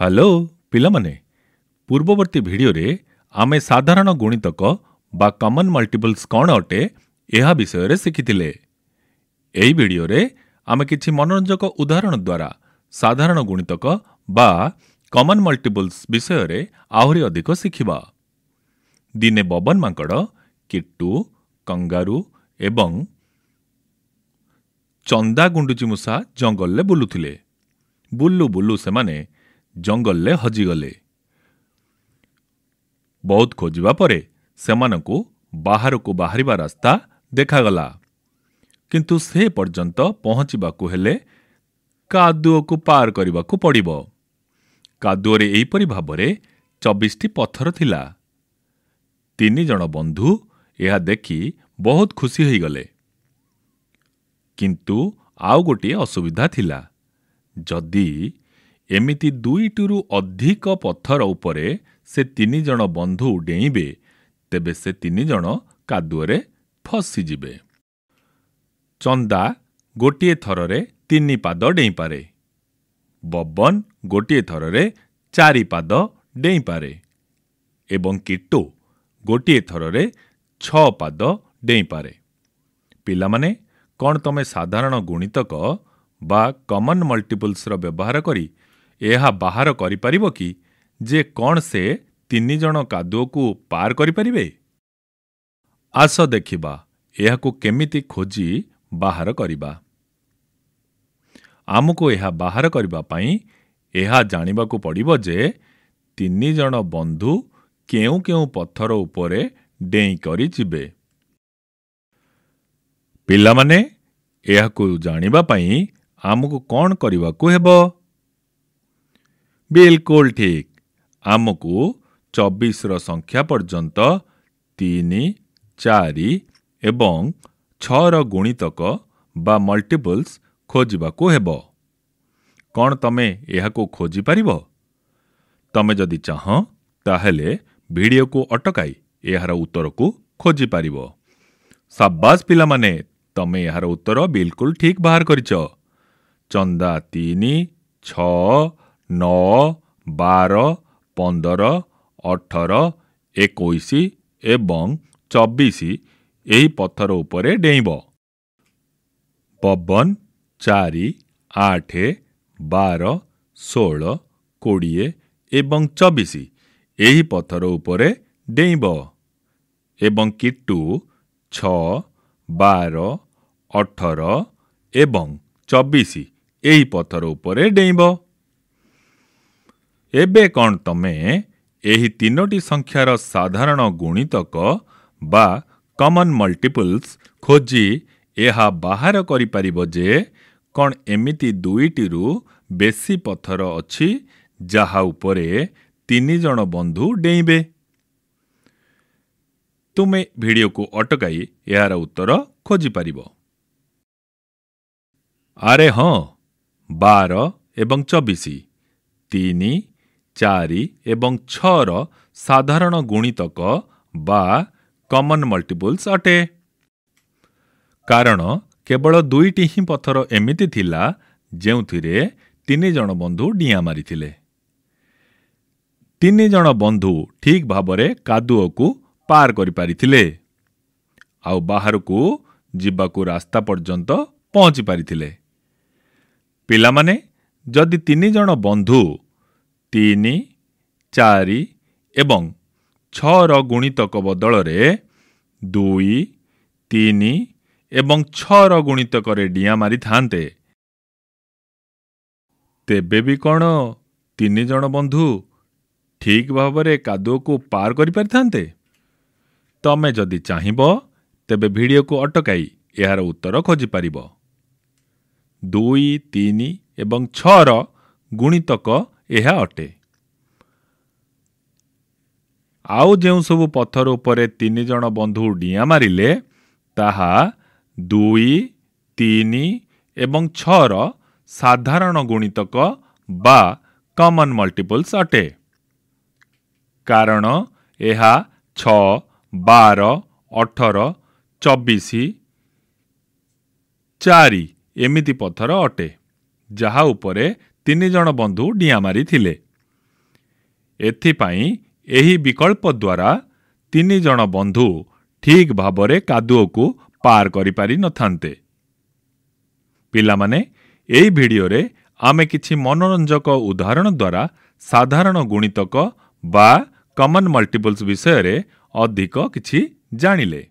hello ପିଲାମାନେ ପୂର୍ବବର୍ତ୍ତୀ ଭିଡ଼ିଓରେ ଆମେ ସାଧାରଣ ଗୁଣିତକ ବା କମନ୍ ମଲ୍ଟିପଲ୍ସ କ'ଣ ଅଟେ ଏହା ବିଷୟରେ ଶିଖିଥିଲେ ଏହି ଭିଡ଼ିଓରେ ଆମେ କିଛି ମନୋରଞ୍ଜକ ଉଦାହରଣ ଦ୍ୱାରା ସାଧାରଣ ଗୁଣିତକ ବା କମନ୍ ମଲ୍ଟିପଲ୍ସ ବିଷୟରେ ଆହୁରି ଅଧିକ ଶିଖିବା ଦିନେ ବବନ ମାଙ୍କଡ଼ କିଟୁ କଙ୍ଗାରୁ ଏବଂ ଚନ୍ଦା ଗୁଣ୍ଡୁଚିମୂଷା ଜଙ୍ଗଲରେ ବୁଲୁଥିଲେ ବୁଲୁ ବୁଲୁ ସେମାନେ ଜଙ୍ଗଲରେ ହଜିଗଲେ ବହୁତ ଖୋଜିବା ପରେ ସେମାନଙ୍କୁ ବାହାରକୁ ବାହାରିବା ରାସ୍ତା ଦେଖାଗଲା କିନ୍ତୁ ସେ ପର୍ଯ୍ୟନ୍ତ ପହଞ୍ଚିବାକୁ ହେଲେ କାଦୁଅକୁ ପାର କରିବାକୁ ପଡ଼ିବ କାଦୁଅରେ ଏହିପରି ଭାବରେ ଚବିଶଟି ପଥର ଥିଲା ତିନି ଜଣ ବନ୍ଧୁ ଏହା ଦେଖି ବହୁତ ଖୁସି ହୋଇଗଲେ କିନ୍ତୁ ଆଉ ଗୋଟିଏ ଅସୁବିଧା ଥିଲା ଯଦି ଏମିତି ଦୁଇଟିରୁ ଅଧିକ ପଥର ଉପରେ ସେ ତିନିଜଣ ବନ୍ଧୁ ଡେଇଁବେ ତେବେ ସେ ତିନିଜଣ କାଦୁଅରେ ଫସିଯିବେ ଚନ୍ଦା ଗୋଟିଏ ଥରରେ ତିନି ପାଦ ଡେଇଁପାରେ ବବନ ଗୋଟିଏ ଥରରେ ଚାରି ପାଦ ଡେଇଁପାରେ ଏବଂ କିଟୋ ଗୋଟିଏ ଥରରେ ଛଅ ପାଦ ଡେଇଁପାରେ ପିଲାମାନେ କ'ଣ ତମେ ସାଧାରଣ ଗୁଣିତକ ବା କମନ୍ ମଲ୍ଟିପୁଲ୍ସର ବ୍ୟବହାର କରି ଏହା ବାହାର କରିପାରିବ କି ଯେ କ'ଣ ସେ ତିନି ଜଣ କାଦୁଅକୁ ପାର କରିପାରିବେ ଆସ ଦେଖିବା ଏହାକୁ କେମିତି ଖୋଜି ବାହାର କରିବା ଆମକୁ ଏହା ବାହାର କରିବା ପାଇଁ ଏହା ଜାଣିବାକୁ ପଡ଼ିବ ଯେ ତିନିଜଣ ବନ୍ଧୁ କେଉଁ କେଉଁ ପଥର ଉପରେ ଡେଇଁ କରି ଯିବେ ପିଲାମାନେ ଏହାକୁ ଜାଣିବା ପାଇଁ ଆମକୁ କ'ଣ କରିବାକୁ ହେବ ବିଲକୁଲ ଠିକ୍ ଆମକୁ ଚବିଶର ସଂଖ୍ୟା ପର୍ଯ୍ୟନ୍ତ ତିନି ଚାରି ଏବଂ ଛଅର ଗୁଣିତକ ବା ମଲ୍ଟିପଲ୍ସ ଖୋଜିବାକୁ ହେବ କ'ଣ ତମେ ଏହାକୁ ଖୋଜିପାରିବ ତମେ ଯଦି ଚାହଁ ତାହେଲେ ଭିଡ଼ିଓକୁ ଅଟକାଇ ଏହାର ଉତ୍ତରକୁ ଖୋଜିପାରିବ ସାବାସ ପିଲାମାନେ ତମେ ଏହାର ଉତ୍ତର ବିଲକୁଲ ଠିକ୍ ବାହାର କରିଛ ଚନ୍ଦା ତିନି ଛଅ ନଅ ବାର ପନ୍ଦର ଅଠର ଏକୋଇଶ ଏବଂ ଚବିଶ ଏହି ପଥର ଉପରେ ଡେଇଁବ ପବନ ଚାରି ଆଠ ବାର ଷୋହଳ କୋଡ଼ିଏ ଏବଂ ଚବିଶ ଏହି ପଥର ଉପରେ ଡେଇଁବ ଏବଂ କିଟୁ ଛଅ ବାର ଅଠର ଏବଂ ଚବିଶ ଏହି ପଥର ଉପରେ ଡେଇଁବ ଏବେ କ'ଣ ତମେ ଏହି ତିନୋଟି ସଂଖ୍ୟାର ସାଧାରଣ ଗୁଣିତକ ବା କମନ୍ ମଲ୍ଟିପୁଲ୍ସ ଖୋଜି ଏହା ବାହାର କରିପାରିବ ଯେ କ'ଣ ଏମିତି ଦୁଇଟିରୁ ବେଶି ପଥର ଅଛି ଯାହା ଉପରେ ତିନି ଜଣ ବନ୍ଧୁ ଡେଇଁବେ ତୁମେ ଭିଡ଼ିଓକୁ ଅଟକାଇ ଏହାର ଉତ୍ତର ଖୋଜିପାରିବ ଆରେ ହଁ ବାର ଏବଂ ଚବିଶ ତିନି ଚାରି ଏବଂ ଛଅର ସାଧାରଣ ଗୁଣିତକ ବା କମନ୍ ମଲ୍ଟିପୁଲ୍ସ ଅଟେ କାରଣ କେବଳ ଦୁଇଟି ହିଁ ପଥର ଏମିତି ଥିଲା ଯେଉଁଥିରେ ତିନି ଜଣ ବନ୍ଧୁ ଡିଆଁ ମାରିଥିଲେ ତିନି ଜଣ ବନ୍ଧୁ ଠିକ୍ ଭାବରେ କାଦୁଅକୁ ପାର କରିପାରିଥିଲେ ଆଉ ବାହାରକୁ ଯିବାକୁ ରାସ୍ତା ପର୍ଯ୍ୟନ୍ତ ପହଞ୍ଚି ପାରିଥିଲେ ପିଲାମାନେ ଯଦି ତିନି ଜଣ ବନ୍ଧୁ ତିନି ଚାରି ଏବଂ ଛଅର ଗୁଣିତକ ବଦଳରେ ଦୁଇ ତିନି ଏବଂ ଛଅର ଗୁଣିତକରେ ଡିଆଁ ମାରିଥାନ୍ତେ ତେବେ ବି କ'ଣ ତିନି ଜଣ ବନ୍ଧୁ ଠିକ୍ ଭାବରେ କାଦୁଅକୁ ପାର କରିପାରିଥାନ୍ତେ ତମେ ଯଦି ଚାହିଁବ ତେବେ ଭିଡ଼ିଓକୁ ଅଟକାଇ ଏହାର ଉତ୍ତର ଖୋଜିପାରିବ ଦୁଇ ତିନି ଏବଂ ଛଅର ଗୁଣିତକ ଏହା ଅଟେ ଆଉ ଯେଉଁସବୁ ପଥର ଉପରେ ତିନି ଜଣ ବନ୍ଧୁ ଡିଆଁ ମାରିଲେ ତାହା ଦୁଇ ତିନି ଏବଂ ଛଅର ସାଧାରଣ ଗୁଣିତକ ବା କମନ୍ ମଲ୍ଟିପଲ୍ସ ଅଟେ କାରଣ ଏହା ଛଅ ବାର ଅଠର ଚବିଶ ଚାରି ଏମିତି ପଥର ଅଟେ ଯାହା ଉପରେ ତିନି ଜଣ ବନ୍ଧୁ ଡିଆଁ ମାରିଥିଲେ ଏଥିପାଇଁ ଏହି ବିକଳ୍ପ ଦ୍ୱାରା ତିନି ଜଣ ବନ୍ଧୁ ଠିକ୍ ଭାବରେ କାଦୁଅକୁ ପାର କରିପାରିନଥାନ୍ତେ ପିଲାମାନେ ଏହି ଭିଡ଼ିଓରେ ଆମେ କିଛି ମନୋରଞ୍ଜକ ଉଦାହରଣ ଦ୍ୱାରା ସାଧାରଣ ଗୁଣିତକ ବା କମନ୍ ମଲ୍ଟିପଲ୍ସ ବିଷୟରେ ଅଧିକ କିଛି ଜାଣିଲେ